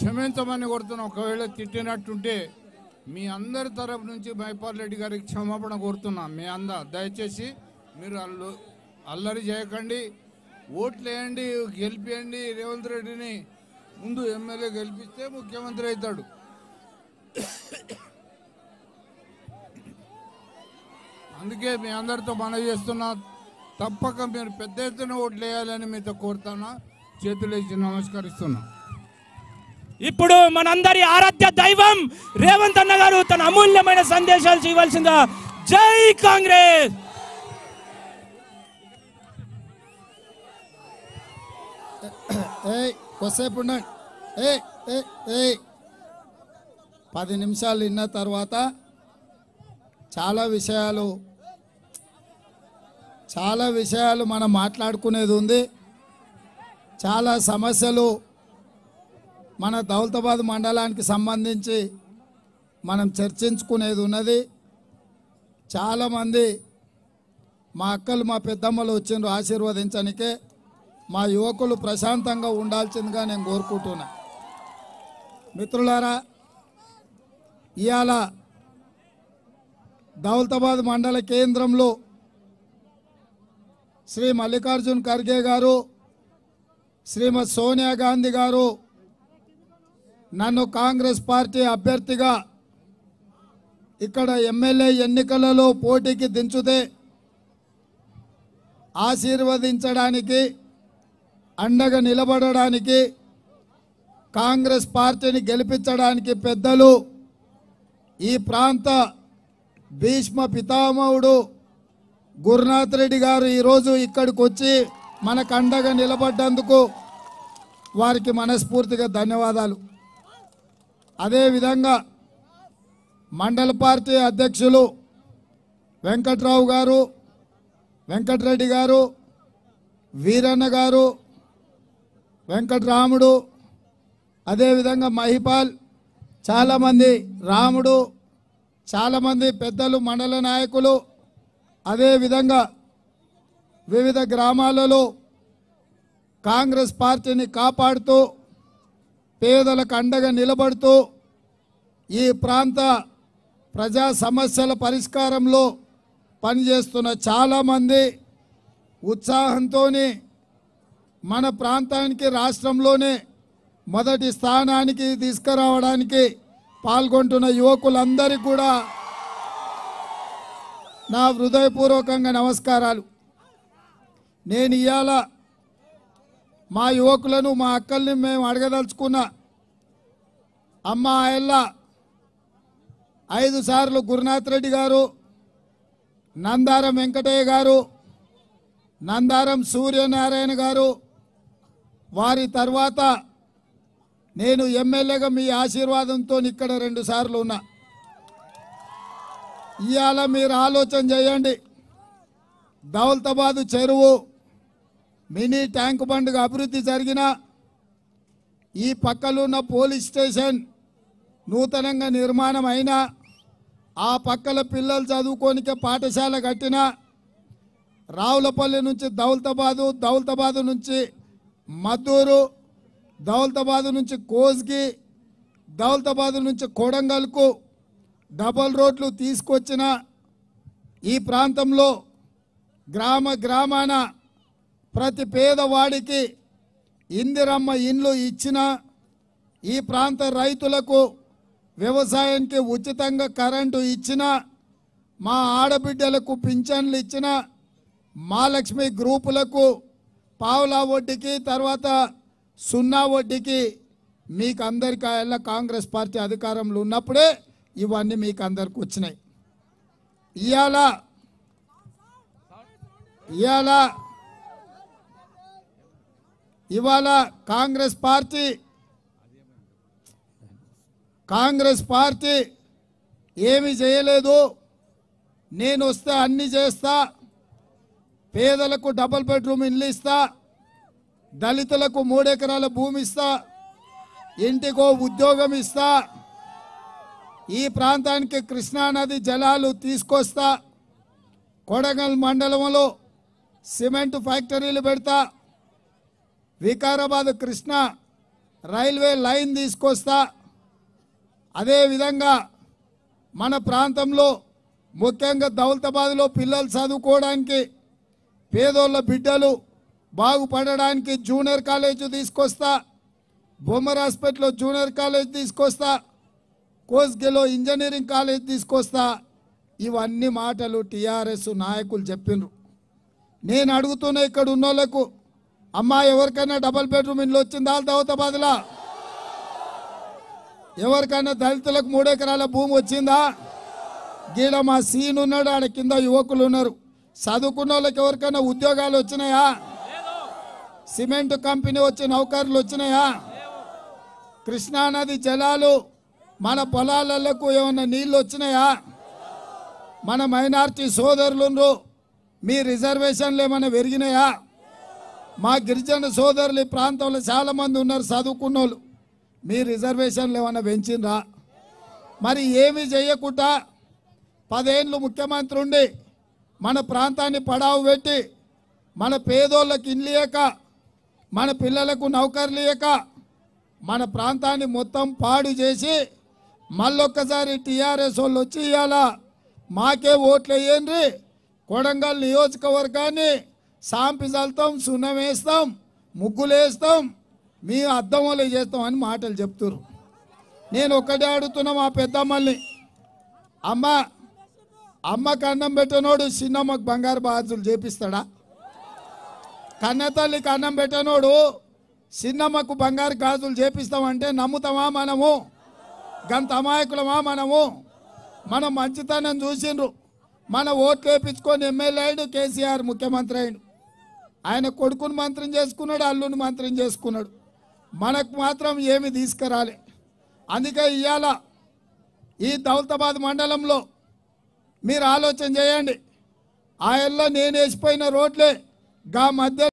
క్షమించమని కోరుతున్నా ఒకవేళ తిట్టినట్టుంటే మీ అందరి తరపు నుంచి మైపాల్ రెడ్డి గారికి క్షమాపణ కోరుతున్నాం మీ అంద దయచేసి మీరు అల్లు అల్లరి చేయకండి ఓట్లు వేయండి గెలిపియండి రేవంత్ రెడ్డిని ముందు ఎమ్మెల్యే గెలిపిస్తే ముఖ్యమంత్రి అవుతాడు అందుకే మీ అందరితో మనవి చేస్తున్నా తప్పక మీరు పెద్ద ఎత్తున ఓట్లు వేయాలని మీతో కోరుతానా చేతులేసి నమస్కరిస్తున్నా ఇప్పుడు మనందరి ఆరాధ్య దైవం రేవంత్ అన్న గారు తన అమూల్యమైన సందేశాలు చేయవలసిందా జై కాంగ్రెస్ కొద్దిసేపు పది నిమిషాలు విన్న తర్వాత చాలా విషయాలు చాలా విషయాలు మనం మాట్లాడుకునేది ఉంది చాలా సమస్యలు మన దౌలతాబాద్ మండలానికి సంబంధించి మనం చర్చించుకునేది ఉన్నది చాలామంది మా అక్కలు మా పెద్దమ్మలు వచ్చిండ్రు ఆశీర్వదించడానికి మా యువకులు ప్రశాంతంగా ఉండాల్సిందిగా నేను కోరుకుంటున్నా మిత్రులారా ఇవాళ దౌలతాబాద్ మండల కేంద్రంలో శ్రీ మల్లికార్జున్ ఖర్గే గారు శ్రీమతి సోనియా గాంధీ గారు నన్ను కాంగ్రెస్ పార్టీ అభ్యర్థిగా ఇక్కడ ఎమ్మెల్యే ఎన్నికలలో పోటీకి దించుతే ఆశీర్వదించడానికి అండగా నిలబడడానికి కాంగ్రెస్ పార్టీని గెలిపించడానికి పెద్దలు ఈ ప్రాంత భీష్మ పితామహుడు గురునాథ్ రెడ్డి గారు ఈరోజు ఇక్కడికి వచ్చి మనకు అండగా నిలబడ్డందుకు వారికి మనస్ఫూర్తిగా ధన్యవాదాలు అదేవిధంగా మండల పార్టీ అధ్యక్షులు వెంకట్రావు గారు వెంకటరెడ్డి గారు వీరన్న గారు వెంకటరాముడు అదేవిధంగా మహిపాల్ చాలామంది రాముడు చాలామంది పెద్దలు మండల నాయకులు అదేవిధంగా వివిధ గ్రామాలలో కాంగ్రెస్ పార్టీని కాపాడుతూ పేదలకు అండగా నిలబడుతూ ఈ ప్రాంత ప్రజా సమస్యల పరిష్కారంలో పనిచేస్తున్న చాలామంది ఉత్సాహంతో మన ప్రాంతానికి రాష్ట్రంలోనే మొదటి స్థానానికి తీసుకురావడానికి పాల్గొంటున్న యువకులందరికీ కూడా నా హృదయపూర్వకంగా నమస్కారాలు నేను ఇవాళ మా యువకులను మా అక్కల్ని మేము అడగదలుచుకున్న అమ్మ ఆయల్ల ఐదు సార్లు గురునాథ్ రెడ్డి గారు నందారం వెంకటయ్య గారు నందారం సూర్యనారాయణ గారు వారి తర్వాత నేను ఎమ్మెల్యేగా మీ ఆశీర్వాదంతో ఇక్కడ రెండు సార్లు ఉన్నా ఇవాళ మీరు ఆలోచన చేయండి దౌలతాబాదు చెరువు మినీ ట్యాంక్ బండ్కు అభివృద్ధి జరిగిన ఈ పక్కలున్న పోలీస్ స్టేషన్ నూతనంగా నిర్మాణం అయిన ఆ పక్కల పిల్లలు చదువుకోనికే పాఠశాల కట్టిన రావులపల్లి నుంచి దౌలతాబాదు దౌలతాబాదు నుంచి మద్దూరు దౌలతాబాదు నుంచి కోజ్కి దౌలతాబాదు నుంచి కొడంగల్కు డబల్ రోడ్లు తీసుకొచ్చిన ఈ ప్రాంతంలో గ్రామ గ్రామాన ప్రతి పేదవాడికి ఇందిరమ్మ ఇండ్లు ఇచ్చిన ఈ ప్రాంత రైతులకు వ్యవసాయానికి ఉచితంగా కరెంటు ఇచ్చిన మా ఆడబిడ్డలకు పింఛన్లు ఇచ్చిన మహాలక్ష్మి గ్రూపులకు పావులా వడ్డీకి తర్వాత సున్నా వడ్డీకి మీకు అందరికీ కాంగ్రెస్ పార్టీ అధికారంలో ఉన్నప్పుడే ఇవన్నీ మీకు అందరికి వచ్చినాయి ఇవాళ ఇవాళ ఇవాళ కాంగ్రెస్ పార్టీ కాంగ్రెస్ పార్టీ ఏమి చేయలేదు నేను వస్తే అన్ని చేస్తా పేదలకు డబుల్ బెడ్రూమ్ ఇల్లు ఇస్తా దళితులకు మూడెకరాల భూమి ఇస్తా ఇంటికో ఉద్యోగం ఇస్తా ఈ ప్రాంతానికి కృష్ణానది జలాలు తీసుకొస్తా కొడగల్ మండలంలో సిమెంట్ ఫ్యాక్టరీలు పెడతా వికారాబాద్ కృష్ణ రైల్వే లైన్ తీసుకొస్తా అదేవిధంగా మన ప్రాంతంలో ముఖ్యంగా దౌలతాబాద్లో పిల్లలు చదువుకోవడానికి పేదోళ్ళ బిడ్డలు బాగుపడడానికి జూనియర్ కాలేజ్ తీసుకొస్తా బొమ్మర్ హాస్పిటల్లో జూనియర్ కాలేజ్ తీసుకొస్తా కోస్గిలో ఇంజనీరింగ్ కాలేజ్ తీసుకొస్తా ఇవన్నీ మాటలు టీఆర్ఎస్ నాయకులు చెప్పిండ్రు నేను అడుగుతున్న ఇక్కడ ఉన్నోళ్లకు అమ్మా ఎవరికైనా డబల్ బెడ్రూమ్ ఇల్లు వచ్చిందా దౌతబాద్లా ఎవరికైనా దళితులకు మూడెకరాల భూమి వచ్చిందా గీడ మా సీన్ ఉన్నాడు ఆడ కింద యువకులు ఉన్నారు చదువుకున్న వాళ్ళకి ఎవరికైనా ఉద్యోగాలు వచ్చినాయా సిమెంట్ కంపెనీ వచ్చి నౌకర్లు వచ్చినాయా కృష్ణానది జలాలు మన పొలాలకు ఏమైనా నీళ్ళు వచ్చినాయా మన మైనార్టీ సోదరులు మీ రిజర్వేషన్లు ఏమైనా పెరిగినాయా మా గిరిజన సోదరులు ఈ ప్రాంతంలో చాలామంది ఉన్నారు చదువుకున్న వాళ్ళు మీ రిజర్వేషన్లు ఏమైనా పెంచిండ్రా మరి ఏమి చేయకుండా పదేళ్ళు ముఖ్యమంత్రి ఉండి మన ప్రాంతాన్ని పడావు పెట్టి మన పేదోళ్ళకి ఇల్లియక మన పిల్లలకు నౌకర్లియక మన ప్రాంతాన్ని మొత్తం పాడు చేసి మళ్ళొక్కసారి టీఆర్ఎస్ వాళ్ళు వచ్చి ఇవ్వాలా మాకే ఓట్లు వేయండి కొడంగల్ నియోజకవర్గాన్ని సాంపిజాలతాం సున్నం వేస్తాం ముగ్గులు వేస్తాం మేము అద్దం వల్ల చేస్తాం అని మాటలు చెప్తున్నారు నేను ఒక్కటే అడుగుతున్నా మా పెద్దమ్మల్ని అమ్మ అమ్మ కన్నం పెట్టనోడు చిన్నమ్మకు బంగారు బాధులు చేపిస్తాడా కన్నతల్లికి అన్నం పెట్టనోడు చిన్నమ్మకు బంగారు గాజులు చేపిస్తామంటే నమ్ముతామా మనము గంత అమాయకులమా మనము మనం మంచితనం చూసిండ్రు మన ఓట్లు వేపించుకొని ఎమ్మెల్యే అయ్యాడు కేసీఆర్ ముఖ్యమంత్రి అయ్యాడు ఆయన కొడుకును మంత్రం చేసుకున్నాడు అల్లుని మంత్రం చేసుకున్నాడు మనకు మాత్రం ఏమి తీసుకురాలి అందుకే ఇవాళ ఈ దౌలతాబాద్ మండలంలో మీరు ఆలోచన చేయండి ఆ నేను వేసిపోయిన రోడ్లే గా మధ్య